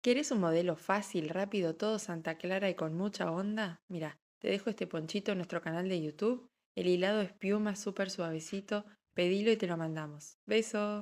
¿Quieres un modelo fácil, rápido, todo Santa Clara y con mucha onda? Mira, te dejo este ponchito en nuestro canal de YouTube. El hilado es piuma súper suavecito. Pedilo y te lo mandamos. Beso.